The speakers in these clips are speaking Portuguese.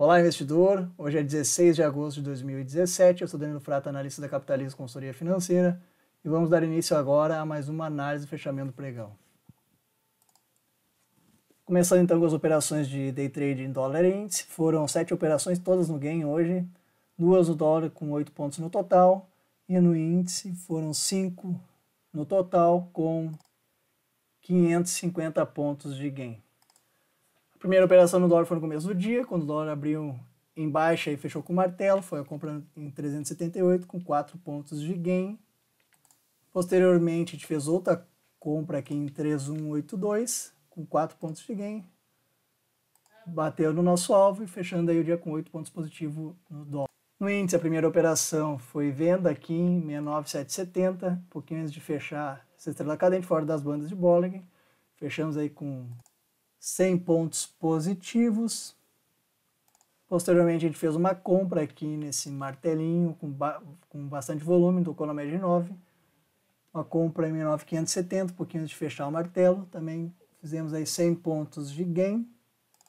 Olá, investidor. Hoje é 16 de agosto de 2017. Eu sou Danilo Frata, analista da Capitalismo Consultoria Financeira, e vamos dar início agora a mais uma análise e fechamento do pregão. Começando então com as operações de day trade em dólar índice, foram sete operações, todas no gain hoje, duas no dólar com oito pontos no total, e no índice foram cinco no total com 550 pontos de gain. A primeira operação no dólar foi no começo do dia, quando o dólar abriu em baixa e fechou com martelo, foi a compra em 378 com 4 pontos de gain. Posteriormente, a gente fez outra compra aqui em 3182 com 4 pontos de gain. Bateu no nosso alvo e fechando aí o dia com 8 pontos positivos no dólar. No índice, a primeira operação foi venda aqui em 69770, um pouquinho antes de fechar essa estrela cadente fora das bandas de Bollinger. Fechamos aí com 100 pontos positivos. Posteriormente, a gente fez uma compra aqui nesse martelinho com, ba com bastante volume, tocou na média de 9. Uma compra em 1970, um pouquinho antes de fechar o martelo. Também fizemos aí 100 pontos de gain.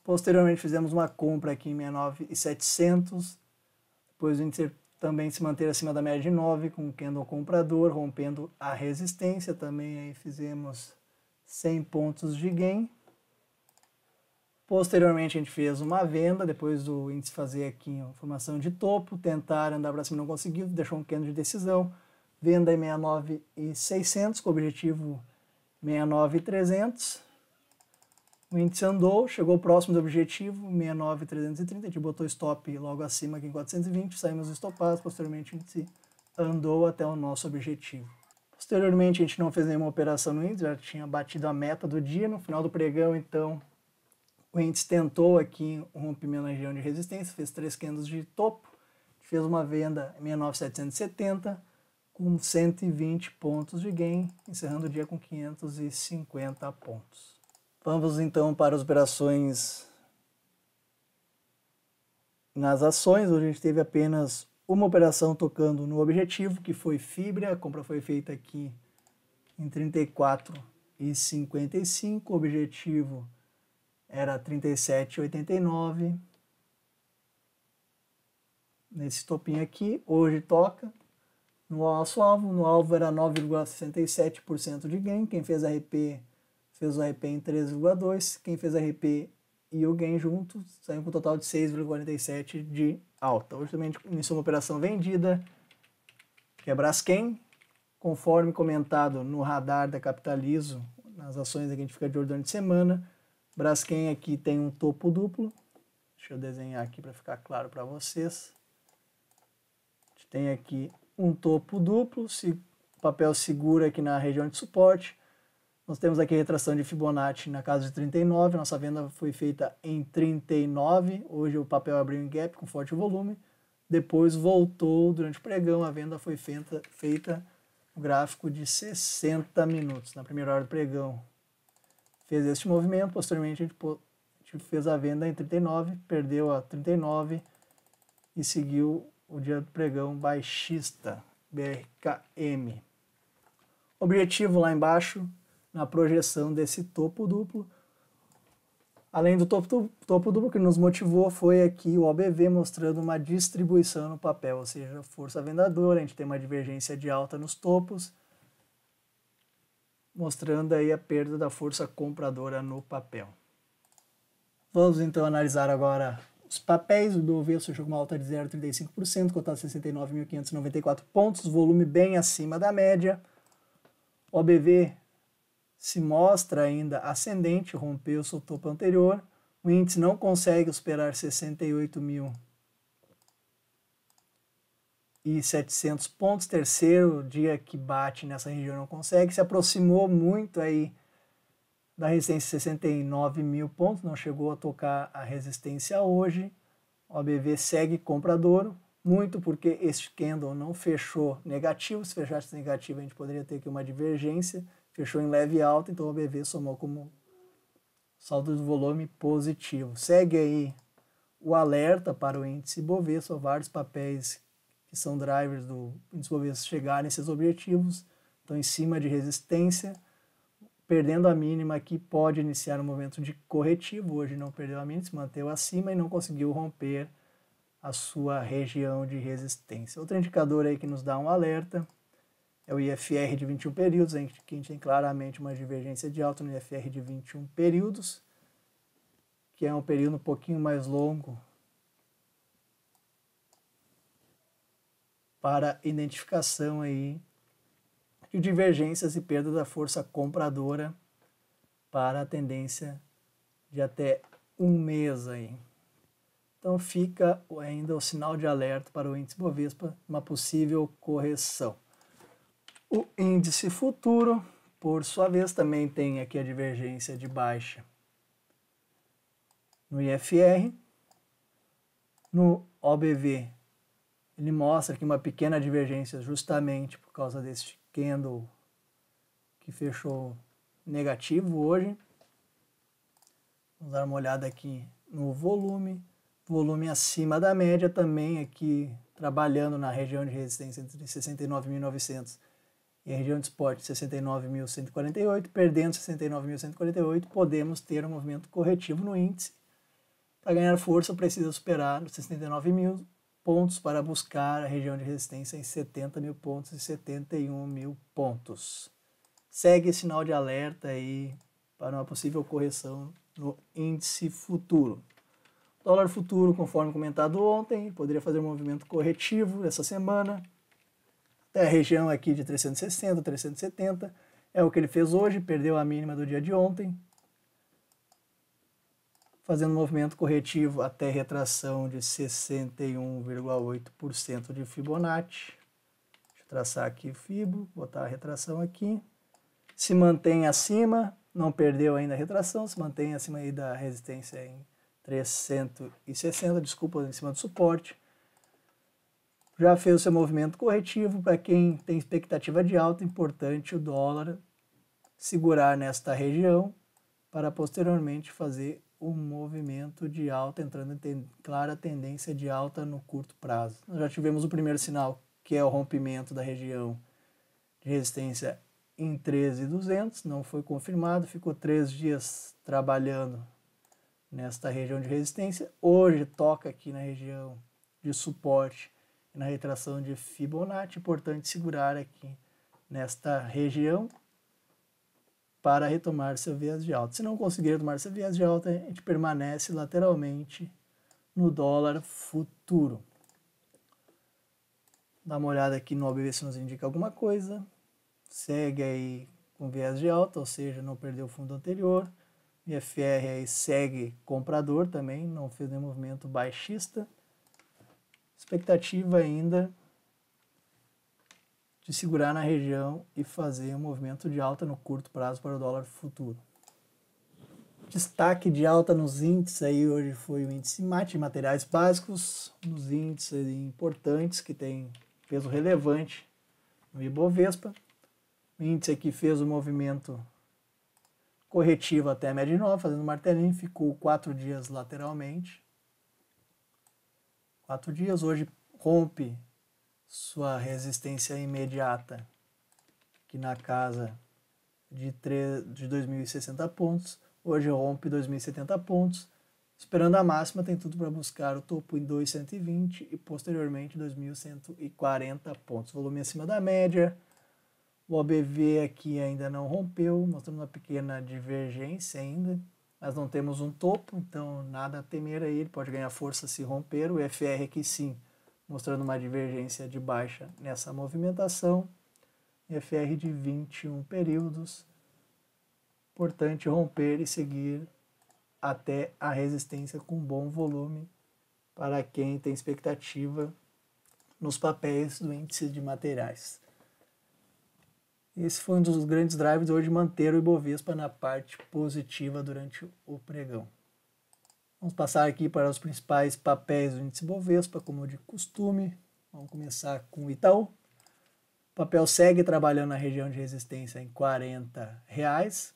Posteriormente, fizemos uma compra aqui em 69,700. Depois, o índice também se manter acima da média de 9, com o candle comprador, rompendo a resistência. Também aí fizemos 100 pontos de gain. Posteriormente, a gente fez uma venda, depois do índice fazer aqui uma formação de topo, tentar andar para cima, não conseguiu, deixou um queda de decisão. Venda em 69.600 e 600, com objetivo 69.300. 300. O índice andou, chegou próximo do objetivo, 69.330, 330, a gente botou stop logo acima aqui em 420, saímos estopados, posteriormente o índice andou até o nosso objetivo. Posteriormente, a gente não fez nenhuma operação no índice, já tinha batido a meta do dia, no final do pregão, então, o índice tentou aqui um rompimento na região de resistência, fez três candles de topo, fez uma venda em 69,770 com 120 pontos de gain, encerrando o dia com 550 pontos. Vamos então para as operações nas ações, onde a gente teve apenas uma operação tocando no objetivo, que foi Fibra, a compra foi feita aqui em 34 e objetivo era 37,89. Nesse topinho aqui, hoje toca no nosso alvo. No alvo era 9,67% de gain. Quem fez RP fez o RP em 13,2%. Quem fez RP e o gain junto saiu com um total de 6,47% de alta. Hoje também a gente iniciou uma operação vendida, que é Braskem. Conforme comentado no radar da Capitalizo, nas ações que a gente fica de olho durante semana, Braskem aqui tem um topo duplo. Deixa eu desenhar aqui para ficar claro para vocês. A gente tem aqui um topo duplo, se papel segura aqui na região de suporte. Nós temos aqui retração de Fibonacci na casa de 39, nossa venda foi feita em 39, hoje o papel abriu em gap com forte volume, depois voltou durante o pregão, a venda foi feita, feita no gráfico de 60 minutos, na primeira hora do pregão, fez este movimento, posteriormente a gente, a gente fez a venda em 39, perdeu a 39 e seguiu o dia do pregão baixista, BRKM. Objetivo lá embaixo, na projeção desse topo duplo, Além do topo, topo duplo que nos motivou foi aqui o OBV mostrando uma distribuição no papel, ou seja, força vendedora, a gente tem uma divergência de alta nos topos, mostrando aí a perda da força compradora no papel. Vamos então analisar agora os papéis. O Bovespa chegou uma alta de 0,35%, cotado 69.594 pontos, volume bem acima da média. O OBV se mostra ainda ascendente, rompeu seu topo anterior. O índice não consegue superar 68 mil e 700 pontos. Terceiro dia que bate nessa região não consegue. Se aproximou muito aí da resistência 69 mil pontos, não chegou a tocar a resistência hoje. O ABV segue comprador, muito porque este candle não fechou negativo. Se fechasse negativo, a gente poderia ter aqui uma divergência. Fechou em leve alta, então o ABV somou como saldo de volume positivo. Segue aí o alerta para o índice Bovespa, vários papéis que são drivers do desenvolvedores chegarem a objetivos, estão em cima de resistência, perdendo a mínima aqui pode iniciar um momento de corretivo, hoje não perdeu a mínima, se manteve acima e não conseguiu romper a sua região de resistência. Outro indicador aí que nos dá um alerta é o IFR de 21 períodos, em que a gente tem claramente uma divergência de alta no IFR de 21 períodos, que é um período um pouquinho mais longo para identificação aí de divergências e perda da força compradora para a tendência de até um mês aí. Então fica ainda o sinal de alerta para o índice Bovespa, uma possível correção. O índice futuro, por sua vez, também tem aqui a divergência de baixa no IFR, no OBV ele mostra aqui uma pequena divergência justamente por causa desse candle que fechou negativo hoje. Vamos dar uma olhada aqui no volume, volume acima da média também aqui trabalhando na região de resistência entre 69.900 e a região de suporte 69.148, perdendo 69.148, podemos ter um movimento corretivo no índice. Para ganhar força precisa superar 69.000 pontos para buscar a região de resistência em 70 mil pontos e 71 mil pontos. Segue esse sinal de alerta aí para uma possível correção no índice futuro. dólar futuro, conforme comentado ontem, poderia fazer um movimento corretivo essa semana até a região aqui de 360, 370. É o que ele fez hoje, perdeu a mínima do dia de ontem, fazendo movimento corretivo até retração de 61,8% de Fibonacci. Deixa eu traçar aqui o Fibo, botar a retração aqui. Se mantém acima, não perdeu ainda a retração, se mantém acima aí da resistência em 360, desculpa, em cima do suporte. Já fez o seu movimento corretivo, para quem tem expectativa de alta, importante o dólar segurar nesta região para posteriormente fazer o movimento de alta, entrando em ten clara tendência de alta no curto prazo. Nós já tivemos o primeiro sinal, que é o rompimento da região de resistência em 13,200, não foi confirmado, ficou três dias trabalhando nesta região de resistência. Hoje toca aqui na região de suporte na retração de Fibonacci, importante segurar aqui nesta região para retomar seu viés de alta. Se não conseguir retomar seu viés de alta, a gente permanece lateralmente no dólar futuro. Dá uma olhada aqui no OBV se nos indica alguma coisa. Segue aí com viés de alta, ou seja, não perdeu o fundo anterior. IFR aí segue comprador também, não fez nenhum movimento baixista. Expectativa ainda de segurar na região e fazer um movimento de alta no curto prazo para o dólar futuro. Destaque de alta nos índices aí hoje foi o índice MAT, materiais básicos, nos índices importantes que tem peso relevante no Ibovespa. O índice aqui fez o movimento corretivo até a média de 9, fazendo martelinho, ficou quatro dias lateralmente. Quatro dias, hoje rompe sua resistência imediata, que na casa de, de 2.060 pontos, hoje rompe 2.070 pontos, esperando a máxima, tem tudo para buscar o topo em 2.120 e posteriormente 2.140 pontos. Volume acima da média, o OBV aqui ainda não rompeu, mostrando uma pequena divergência ainda, mas não temos um topo, então nada a temer aí, ele pode ganhar força se romper, o FR aqui sim, mostrando uma divergência de baixa nessa movimentação, FR de 21 períodos. Importante romper e seguir até a resistência com bom volume para quem tem expectativa nos papéis do índice de materiais. Esse foi um dos grandes drives hoje manter o Ibovespa na parte positiva durante o pregão. Vamos passar aqui para os principais papéis do índice Bovespa, como de costume. Vamos começar com o Itaú. O papel segue trabalhando na região de resistência em R$ reais.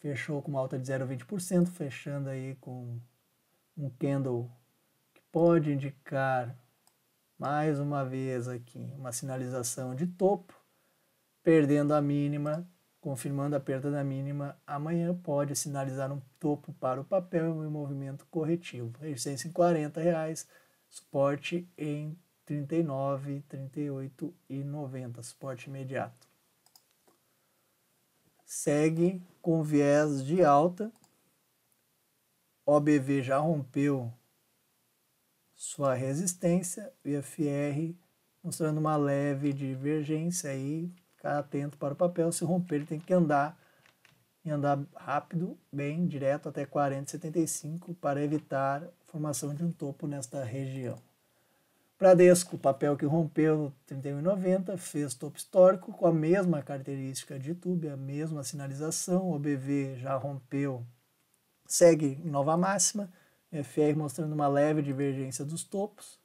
Fechou com uma alta de 0,20%, fechando aí com um candle que pode indicar mais uma vez aqui uma sinalização de topo, perdendo a mínima confirmando a perda da mínima amanhã, pode sinalizar um topo para o papel e um movimento corretivo. Resistência em R$ reais, suporte em 39, 38 e 90, suporte imediato. Segue com viés de alta. OBV já rompeu sua resistência, o IFR mostrando uma leve divergência aí ficar atento para o papel. Se romper, ele tem que andar e andar rápido, bem direto até 40,75 para evitar a formação de um topo nesta região. Bradesco, papel que rompeu no 31,90, fez topo histórico com a mesma característica de tube, a mesma sinalização. O BV já rompeu, segue em nova máxima. FR mostrando uma leve divergência dos topos.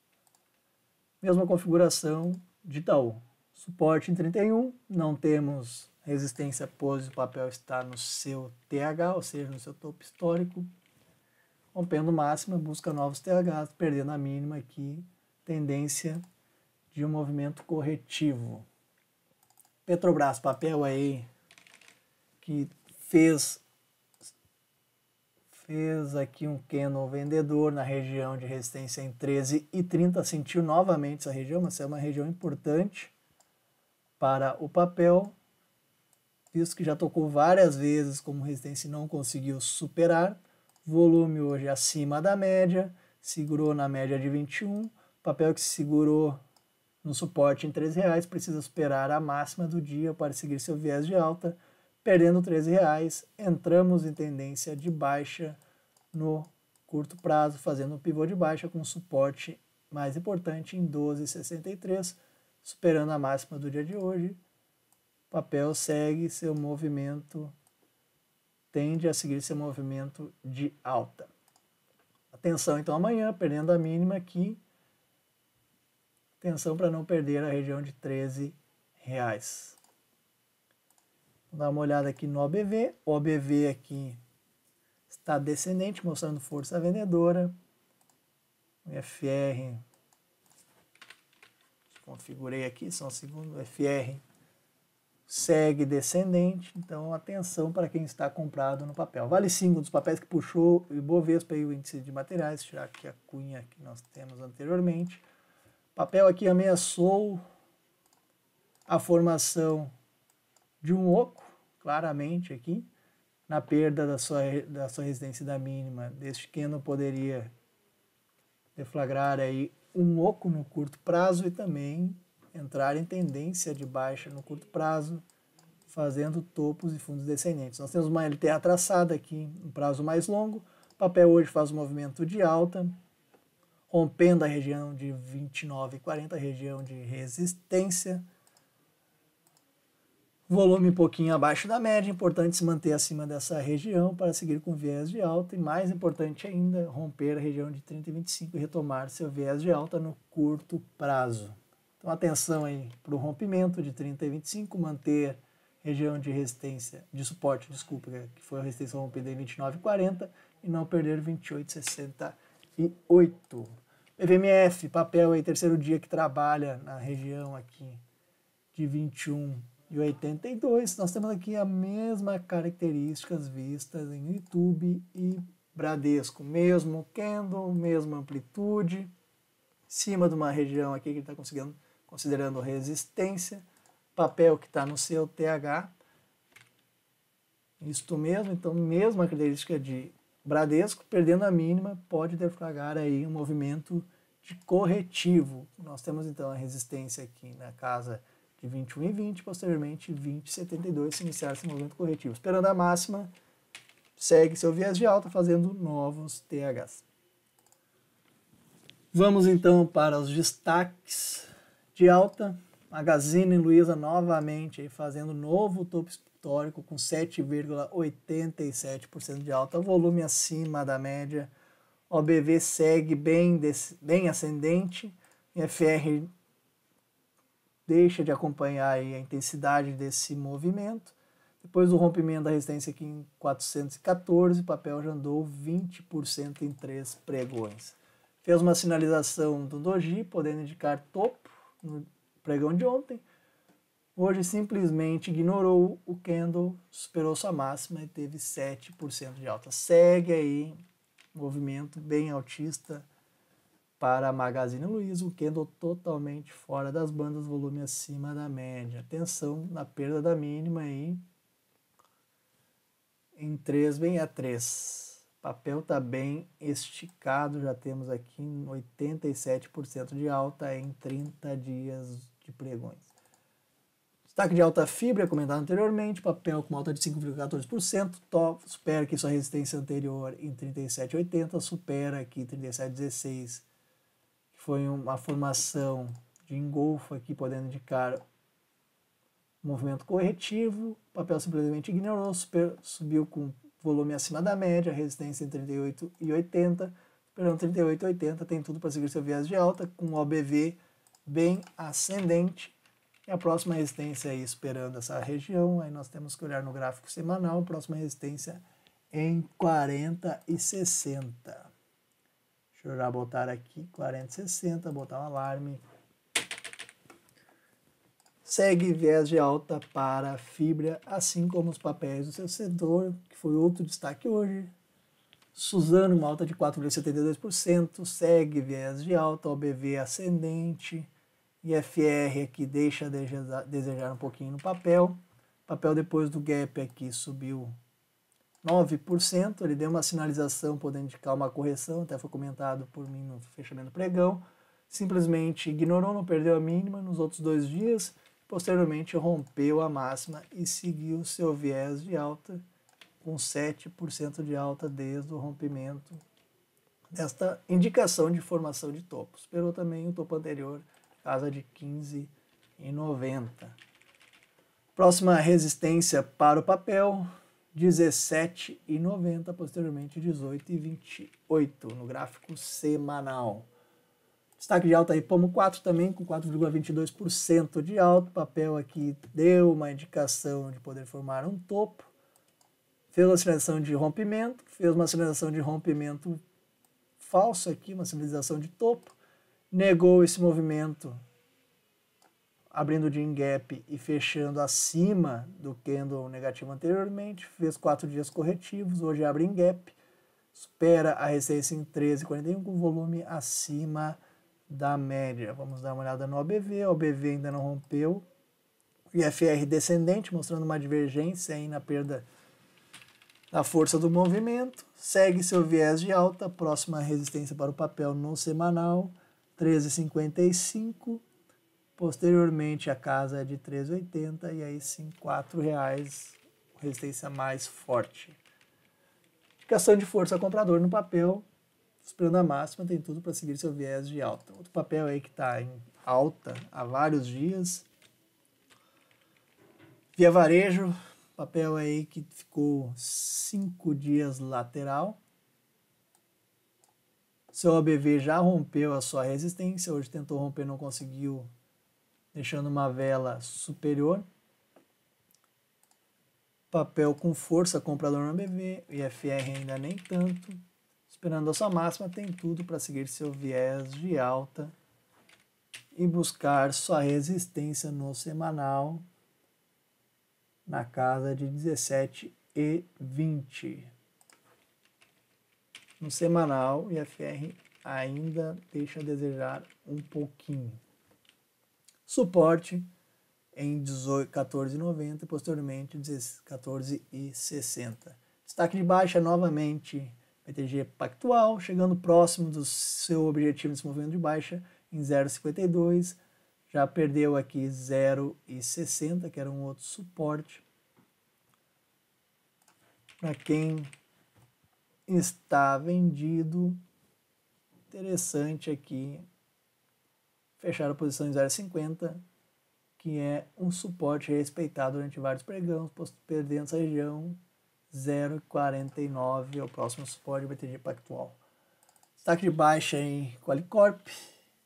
Mesma configuração de Itaú suporte em 31, não temos resistência pose, o papel está no seu TH, ou seja, no seu topo histórico. Rompendo máxima, busca novos THs, perdendo a mínima aqui, tendência de um movimento corretivo. Petrobras, papel aí que fez fez aqui um Canon vendedor na região de resistência em 13 e 30, sentiu novamente essa região, mas é uma região importante para o papel, visto que já tocou várias vezes como resistência e não conseguiu superar. Volume hoje acima da média, segurou na média de 21. Papel que segurou no suporte em 13 reais precisa superar a máxima do dia para seguir seu viés de alta, perdendo 13 reais. Entramos em tendência de baixa no curto prazo, fazendo um pivô de baixa com suporte mais importante em 12,63 superando a máxima do dia de hoje. O papel segue seu movimento, tende a seguir seu movimento de alta. Atenção então amanhã, perdendo a mínima aqui. Atenção para não perder a região de 13 reais. Vou dar uma olhada aqui no OBV. O OBV aqui está descendente, mostrando força vendedora. O FR configurei aqui, são segundo FR segue descendente, então atenção para quem está comprado no papel. Vale 5 dos papéis que puxou o Ibovespa e o índice de materiais, tirar aqui a cunha que nós temos anteriormente. Papel aqui ameaçou a formação de um oco, claramente aqui, na perda da sua, da sua residência da mínima. Deste que não poderia deflagrar aí um oco no curto prazo e também entrar em tendência de baixa no curto prazo, fazendo topos e fundos descendentes. Nós temos uma LTA traçada aqui, um prazo mais longo. O papel hoje faz um movimento de alta, rompendo a região de 29,40, região de resistência. Volume um pouquinho abaixo da média, é importante se manter acima dessa região para seguir com viés de alta e mais importante ainda, romper a região de 30 e 25 e retomar seu viés de alta no curto prazo. Então atenção aí para o rompimento de 30 e 25, manter região de resistência, de suporte, desculpa, né, que foi a resistência rompida em 29,40 e não perder 28,68. PVMF, papel aí, terceiro dia que trabalha na região aqui de 21 e 82, nós temos aqui a mesma características vistas em YouTube e Bradesco, mesmo candle, mesma amplitude, cima de uma região aqui que está considerando resistência, papel que está no seu TH, isto mesmo, então mesma característica de Bradesco, perdendo a mínima, pode deflagrar aí um movimento de corretivo. Nós temos então a resistência aqui na casa de 21 e 20, posteriormente 20 e 72 se iniciar esse movimento corretivo. Esperando a máxima, segue seu viés de alta fazendo novos THs. Vamos então para os destaques de alta. Magazine Luiza novamente fazendo novo topo histórico com 7,87% de alta, volume acima da média. OBV segue bem, bem ascendente, FR deixa de acompanhar a intensidade desse movimento. Depois do rompimento da resistência aqui em 414, o papel já andou 20% em três pregões. Fez uma sinalização do doji, podendo indicar topo no pregão de ontem. Hoje simplesmente ignorou o candle, superou sua máxima e teve 7% de alta. Segue aí, movimento bem altista para a Magazine Luiza, o candle totalmente fora das bandas, volume acima da média. Atenção na perda da mínima aí. Em 3, bem a 3. papel está bem esticado, já temos aqui 87% de alta em 30 dias de pregões. Destaque de alta fibra, comentado anteriormente, papel com alta de 5,14%, top, supera aqui sua resistência anterior em 37,80, supera aqui 37,16 foi uma formação de engolfo aqui, podendo indicar movimento corretivo, o papel simplesmente ignorou, super, subiu com volume acima da média, resistência em 38 e 80, superando 38 e 80, tem tudo para seguir seu viés de alta, com OBV bem ascendente, e a próxima resistência aí esperando essa região, aí nós temos que olhar no gráfico semanal, próxima resistência em 40 e 60. Deixa eu já botar aqui 4060, botar um alarme. Segue viés de alta para fibra, assim como os papéis do seu setor, que foi outro destaque hoje. Suzano, uma alta de 4,72%, segue viés de alta, OBV ascendente, IFR aqui deixa a desejar um pouquinho no papel. Papel depois do gap aqui subiu 9%. Ele deu uma sinalização, podendo indicar uma correção, até foi comentado por mim no fechamento do pregão. Simplesmente ignorou, não perdeu a mínima nos outros dois dias. Posteriormente rompeu a máxima e seguiu seu viés de alta, com 7% de alta desde o rompimento desta indicação de formação de topo. Superou também o topo anterior, casa de 15,90. Próxima resistência para o papel, 17,90, posteriormente 18,28 no gráfico semanal. Destaque de alta aí, Pomo 4 também, com 4,22% de alta. O papel aqui deu uma indicação de poder formar um topo. Fez uma sinalização de rompimento, fez uma sinalização de rompimento falso aqui, uma sinalização de topo. Negou esse movimento abrindo de Gap e fechando acima do candle negativo anteriormente, fez quatro dias corretivos, hoje abre em gap, supera a resistência em 13,41 com volume acima da média. Vamos dar uma olhada no OBV, o OBV ainda não rompeu, IFR descendente, mostrando uma divergência aí na perda da força do movimento, segue seu viés de alta, próxima resistência para o papel no semanal, 13,55 Posteriormente, a casa é de 3,80 e aí sim, R$ reais resistência mais forte. Indicação de força comprador no papel, esperando a máxima, tem tudo para seguir seu viés de alta. Outro papel aí que está em alta há vários dias. Via Varejo, papel aí que ficou cinco dias lateral. Seu abv já rompeu a sua resistência, hoje tentou romper, não conseguiu deixando uma vela superior. Papel com força, comprador no BV, IFR ainda nem tanto. Esperando a sua máxima, tem tudo para seguir seu viés de alta e buscar sua resistência no semanal na casa de 17 e 20. No semanal, IFR ainda deixa a desejar um pouquinho suporte em 14,90 e posteriormente 14,60. Destaque de baixa novamente BTG Pactual, chegando próximo do seu objetivo nesse movimento de baixa em 0,52, já perdeu aqui 0,60, que era um outro suporte. Para quem está vendido, interessante aqui fechar a posição em 0,50, que é um suporte respeitado durante vários pregãos, perdendo essa região 0,49 é o próximo suporte do BTG Pactual. Destaque de baixa em Qualicorp,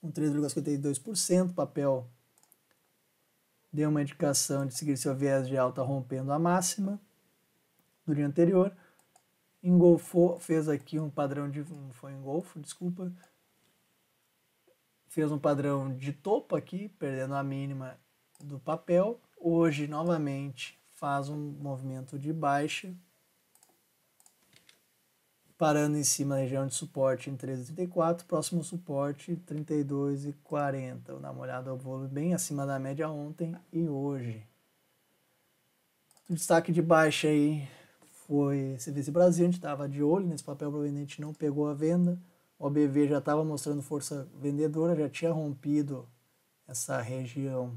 com um 3,52%, papel deu uma indicação de seguir seu viés de alta rompendo a máxima do dia anterior. Engolfou, fez aqui um padrão de. Foi engolfo, desculpa fez um padrão de topo aqui, perdendo a mínima do papel. Hoje, novamente, faz um movimento de baixa, parando em cima da região de suporte em 13,34, próximo suporte 32,40. dar uma olhada ao volume bem acima da média ontem e hoje. O destaque de baixa aí foi Serviço Brasil, a gente estava de olho nesse papel, proveniente não pegou a venda. O BV já estava mostrando força vendedora, já tinha rompido essa região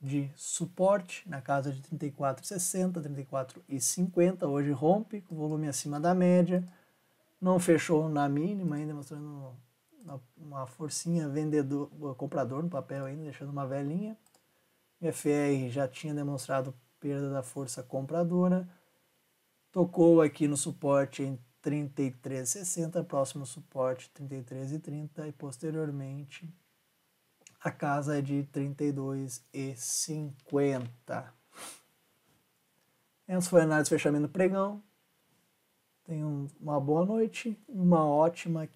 de suporte na casa de 34,60, 34,50. Hoje rompe com volume acima da média. Não fechou na mínima ainda, mostrando uma forcinha vendedor, comprador no papel ainda, deixando uma velhinha. FR já tinha demonstrado perda da força compradora. Tocou aqui no suporte em 33,60, próximo suporte 33,30 e posteriormente a casa é de 32,50. Essa foi a análise do fechamento do pregão. Tenham uma boa noite, uma ótima